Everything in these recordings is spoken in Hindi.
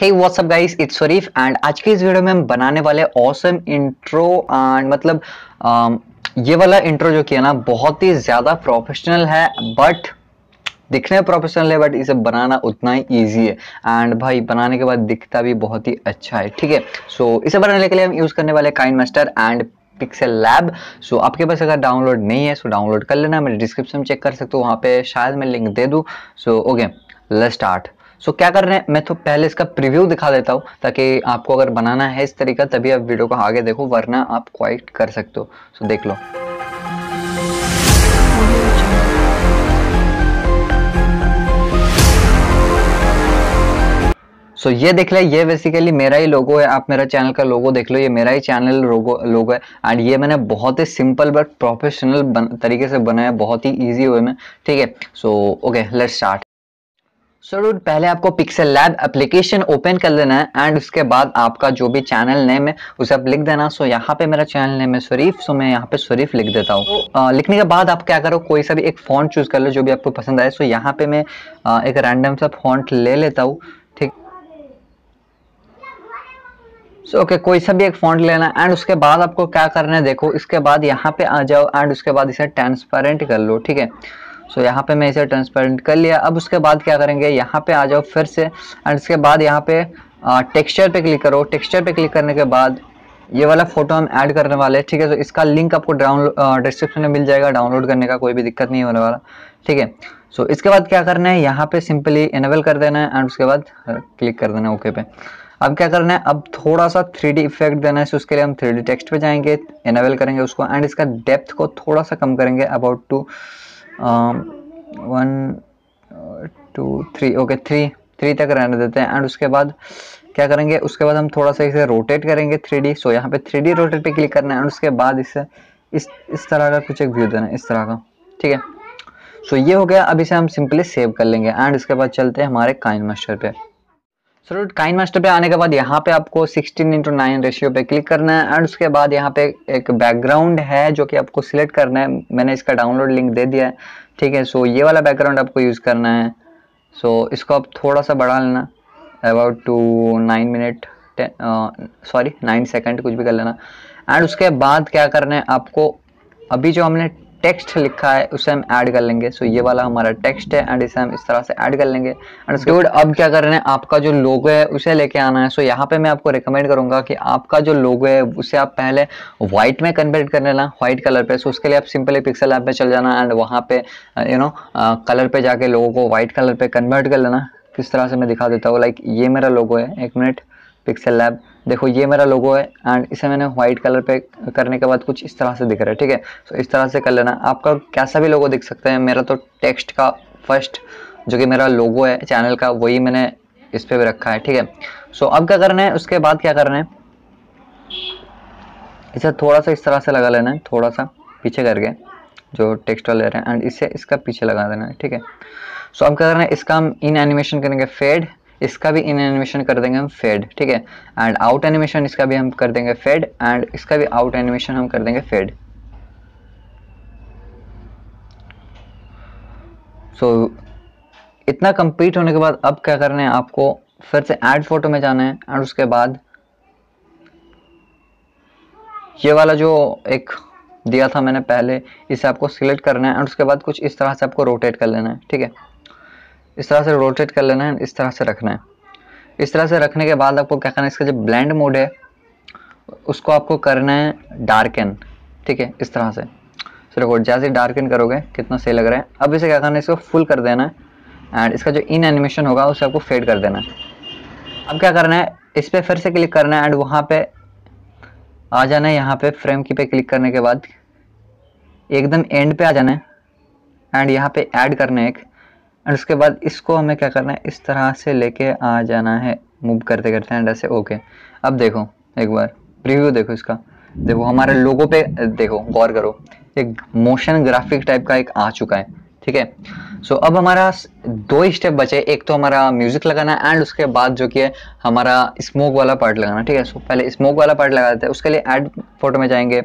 hey what's up guys it's Sharif and आज के इस वीडियो में हम बनाने वाले ऑसम इंट्रो एंड मतलब um, ये वाला इंट्रो जो किया ना बहुत ही ज़्यादा प्रोफेशनल है बट दिखने में प्रोफेशनल है बट इसे बनाना उतना ही ईजी है एंड भाई बनाने के बाद दिखता भी बहुत ही अच्छा है ठीक है सो इसे बनाने के लिए हम यूज़ करने वाले KineMaster and PixelLab so आपके पास अगर डाउनलोड नहीं है सो डाउनलोड कर लेना मेरे डिस्क्रिप्शन में चेक कर सकते हो वहाँ पे शायद मैं लिंक दे दूँ so okay let's start so क्या कर रहे हैं मैं तो पहले इसका प्रीव्यू दिखा देता हूँ ताकि आपको अगर बनाना है इस तरीका तभी आप वीडियो को आगे देखो वरना आप क्वाइट कर सकते हो सो देख लो सो so, ये देख लिया ये बेसिकली मेरा ही लोगो है आप मेरा चैनल का लोगो देख लो ये मेरा ही चैनल लोगो लोगो है एंड ये मैंने बहुत ही सिंपल बट प्रोफेशनल तरीके से बनाया बहुत ही ईजी वे में ठीक है so okay let's start so पहले आपको पिक्सल लैब एप्लीकेशन ओपन कर लेना है एंड उसके बाद आपका जो भी चैनल नेम है उसे आप लिख देना सो so, यहाँ पे मेरा चैनल नेम है शरीफ सो so, मैं यहाँ पे शरीफ लिख देता हूँ so, लिखने के बाद आप क्या करो कोई सा भी एक फॉन्ट चूज़ कर लो जो भी आपको पसंद आए सो so, यहाँ पे मैं आ, एक रैंडम सा फॉन्ट ले लेता हूँ ठीक सो so, ओके okay, कोई सा भी एक फॉन्ट लेना एंड उसके बाद आपको क्या करना है देखो इसके बाद यहाँ पे आ जाओ एंड उसके बाद इसे ट्रांसपेरेंट कर लो ठीक है सो यहाँ पे मैं इसे ट्रांसपेरेंट कर लिया अब उसके बाद क्या करेंगे यहाँ पे आ जाओ फिर से एंड इसके बाद यहाँ पे टेक्सचर पे क्लिक करो टेक्सचर पे क्लिक करने के बाद ये वाला फोटो हम ऐड करने वाले हैं ठीक है तो इसका लिंक आपको डाउनलोड डिस्क्रिप्शन में मिल जाएगा डाउनलोड करने का कोई भी दिक्कत नहीं होने वाला ठीक है सो इसके बाद क्या करना है यहाँ पे सिंपली इनेबल कर देना है एंड उसके बाद क्लिक कर देना है ओके पे अब क्या करना है अब थोड़ा सा थ्री इफेक्ट देना है उसके लिए हम थ्री टेक्स्ट पे जाएंगे इनेबल करेंगे उसको एंड इसका डेप्थ को थोड़ा सा कम करेंगे about two one two three okay three three तक रहने देते हैं एंड उसके बाद क्या करेंगे उसके बाद हम थोड़ा सा इसे रोटेट करेंगे थ्री डी सो यहाँ पे थ्री डी रोटेट पे क्लिक करना है एंड उसके बाद इसे इस इस तरह का कुछ एक व्यू देना है इस तरह का ठीक है सो ये हो गया अब इसे हम सिंपली सेव कर लेंगे एंड इसके बाद चलते हैं हमारे काइन मास्टर पे सर काइन मास्टर पे आने के बाद यहाँ पे आपको 16 इंटू नाइन रेशियो पे क्लिक करना है एंड उसके बाद यहाँ पे एक बैकग्राउंड है जो कि आपको सिलेक्ट करना है मैंने इसका डाउनलोड लिंक दे दिया है ठीक है सो ये वाला बैकग्राउंड आपको यूज़ करना है सो इसको आप थोड़ा सा बढ़ा लेना about two nine minute sorry nine second कुछ भी कर लेना एंड उसके बाद क्या करना है आपको अभी जो हमने टेक्स्ट लिखा है उसे हम ऐड कर लेंगे सो so, ये वाला हमारा टेक्स्ट है एंड इसे हम इस तरह से ऐड कर लेंगे एंड अब क्या रहे हैं आपका जो लोगो है उसे लेके आना है सो so, यहाँ पे मैं आपको रिकमेंड करूंगा कि आपका जो लोगो है उसे आप पहले व्हाइट में कन्वर्ट कर लेना व्हाइट कलर पे सो so, उसके लिए आप सिंपली पिक्सल ऐप में चल जाना एंड वहाँ पे यू नो कलर पे जाके लोगों को व्हाइट कलर पे कन्वर्ट कर लेना किस तरह से मैं दिखा देता हूँ लाइक like, ये मेरा लोगो है एक मिनट पिक्सल लैब देखो ये मेरा लोगो है एंड इसे मैंने व्हाइट कलर पे करने के बाद कुछ इस तरह से दिख रहा है ठीक है सो इस तरह से कर लेना आपका कैसा भी लोगो दिख सकता है मेरा तो टेक्स्ट का फर्स्ट जो कि मेरा लोगो है चैनल का वही मैंने इस पर भी रखा है ठीक है सो अब क्या करना है उसके बाद क्या करना है इसे थोड़ा सा इस तरह से लगा लेना है थोड़ा सा पीछे करके जो टेक्स्ट वाले ले रहे हैं एंड इसे इसका पीछे लगा देना है ठीक है सो अब क्या करना है इसका हम इन एनिमेशन करेंगे फेड इसका भी इन एनिमेशन कर देंगे हम फेड ठीक है एंड आउट एनिमेशन इसका भी हम कर देंगे फेड एंड इसका भी आउट एनिमेशन हम कर देंगे फेड सो so, इतना कंप्लीट होने के बाद अब क्या करना है आपको फिर से ऐड फोटो में जाना है एंड उसके बाद ये वाला जो एक दिया था मैंने पहले इसे आपको सिलेक्ट करना है एंड उसके बाद कुछ इस तरह से आपको रोटेट कर लेना है ठीक है इस तरह से रोटेट कर लेना है इस तरह से रखना है इस तरह से रखने के बाद आपको क्या करना है इसका जो ब्लैंड मोड है उसको आपको करना है डार्कन ठीक है इस तरह से देखो जैसे डार्कन करोगे कितना सही लग रहा है अब इसे क्या करना है इसको फुल कर देना है एंड इसका जो इन एनिमेशन होगा उसे आपको फेड कर देना है अब क्या करना है इस पर फिर से क्लिक करना है एंड वहाँ पे आ जाना है यहाँ पे फ्रेम की पे क्लिक करने के बाद एकदम एंड पे आ जाना है एंड यहाँ पे ऐड करना है एक एंड उसके बाद इसको हमें क्या करना है इस तरह से लेके आ जाना है मूव करते करते एंड ऐसे ओके अब देखो एक बार प्रीव्यू देखो इसका देखो हमारे लोगों पे देखो गौर करो एक मोशन ग्राफिक टाइप का एक आ चुका है ठीक है सो अब हमारा दो ही स्टेप बचे एक तो हमारा म्यूजिक लगाना एंड उसके बाद जो कि है हमारा स्मोक वाला पार्ट लगाना ठीक है सो पहले स्मोक वाला पार्ट लगा देते हैं उसके लिए एड फोटो में जाएंगे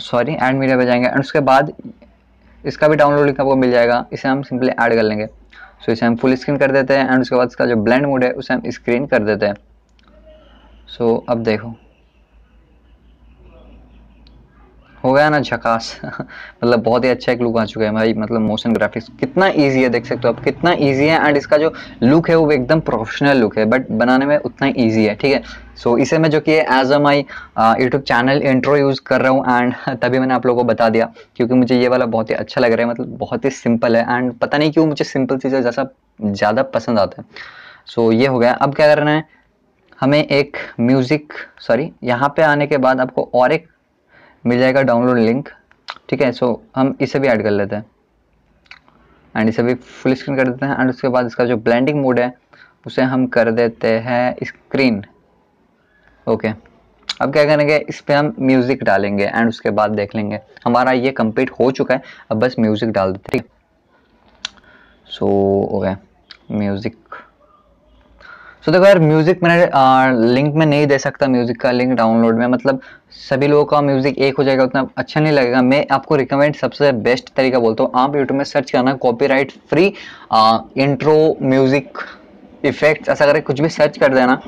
सॉरी एड मीडिया पे जाएंगे एंड उसके बाद इसका भी डाउनलोड लिंक आपको मिल जाएगा इसे हम सिंपली ऐड कर लेंगे सो इसे हम फुल स्क्रीन कर देते हैं एंड उसके बाद इसका जो ब्लेंड मोड है उसे हम स्क्रीन कर देते हैं सो अब देखो हो गया ना झकास मतलब बहुत ही अच्छा एक लुक आ चुका है भाई मतलब मोशन ग्राफिक्स कितना इजी है देख सकते हो आप कितना इजी है एंड इसका जो लुक है वो एकदम प्रोफेशनल लुक है बट बनाने में उतना इजी है ठीक है सो इसे मैं जो कि as a my YouTube channel intro use कर रहा हूँ एंड तभी मैंने आप लोगों को बता दिया क्योंकि मुझे ये वाला बहुत ही अच्छा लग रहा है मतलब बहुत ही सिंपल है एंड पता नहीं क्यों मुझे सिंपल चीज़ें जैसा ज़्यादा पसंद आता है सो ये हो गया अब क्या करना है हमें एक म्यूज़िक सॉरी यहाँ पे आने के बाद आपको और एक मिल जाएगा डाउनलोड लिंक ठीक है सो हम इसे भी ऐड कर लेते हैं एंड इसे भी फुल स्क्रीन कर देते हैं एंड उसके बाद इसका जो ब्लेंडिंग मोड है उसे हम कर देते हैं स्क्रीन ओके अब क्या करेंगे इस पर हम म्यूज़िक डालेंगे एंड उसके बाद देख लेंगे हमारा ये कंप्लीट हो चुका है अब बस म्यूज़िक डाल देते ठीक सो ओके म्यूज़िक तो देखो यार म्यूज़िक मैंने लिंक में नहीं दे सकता म्यूज़िक का लिंक डाउनलोड में मतलब सभी लोगों का म्यूज़िक एक हो जाएगा उतना अच्छा नहीं लगेगा मैं आपको रिकमेंड सबसे बेस्ट तरीका बोलता हूँ आप यूट्यूब में सर्च करना copyright free intro music effect ऐसा करके कुछ भी सर्च कर देना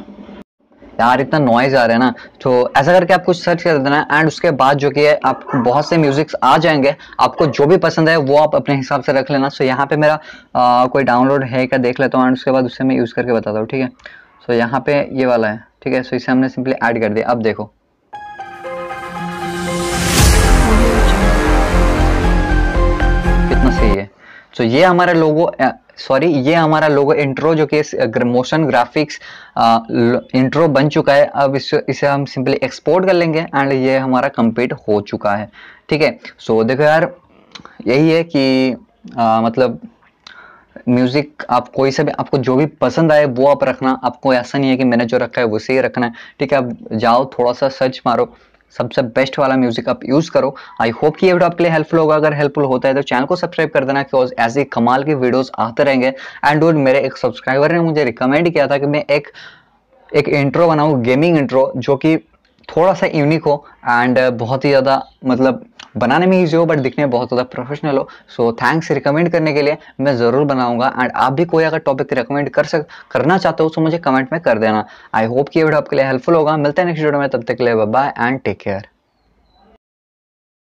यार इतना नॉइज आ रहा है ना तो ऐसा करके आप कुछ सर्च कर देना एंड उसके बाद जो कि है आप बहुत से म्यूजिक्स आ जाएंगे आपको जो भी पसंद है वो आप अपने हिसाब से रख लेना सो यहाँ पे मेरा आ, कोई डाउनलोड है क्या देख लेता हूँ एंड उसके बाद उससे मैं यूज़ करके बताता हूँ ठीक है सो यहाँ पे ये वाला है ठीक है सो इसे हमने सिंपली ऐड कर दिया अब देखो कितना सही है तो ये हमारा लोगो सॉरी ये हमारा लोगो इंट्रो जो कि मोशन ग्राफिक्स इंट्रो बन चुका है अब इस, इसे हम सिंपली एक्सपोर्ट कर लेंगे एंड ये हमारा कंप्लीट हो चुका है ठीक है सो देखो यार यही है कि आ, मतलब म्यूज़िक आप कोई सा भी आपको जो भी पसंद आए वो आप रखना आपको ऐसा नहीं है कि मैंने जो रखा है वो सही रखना है ठीक है आप जाओ थोड़ा सा सर्च मारो सबसे बेस्ट वाला म्यूजिक आप यूज़ करो आई होप कि ये वीडियो आपके लिए हेल्पफुल होगा अगर हेल्पफुल होता है तो चैनल को सब्सक्राइब कर देना क्योंकि ऐसे कमाल के वीडियोस आते रहेंगे एंड डूड मेरे एक सब्सक्राइबर ने मुझे रिकमेंड किया था कि मैं एक एक इंट्रो बनाऊँ गेमिंग इंट्रो जो कि थोड़ा सा यूनिक हो एंड बहुत ही ज़्यादा मतलब बनाने में ईजी हो बट दिखने में बहुत ज़्यादा प्रोफेशनल हो सो थैंक्स रिकमेंड करने के लिए मैं ज़रूर बनाऊंगा एंड आप भी कोई अगर टॉपिक रिकमेंड कर सक करना चाहते हो तो मुझे कमेंट में कर देना आई होप कि ये वीडियो आपके लिए हेल्पफुल होगा मिलते हैं नेक्स्ट वीडियो में तब तक के लिए बाय एंड टेक केयर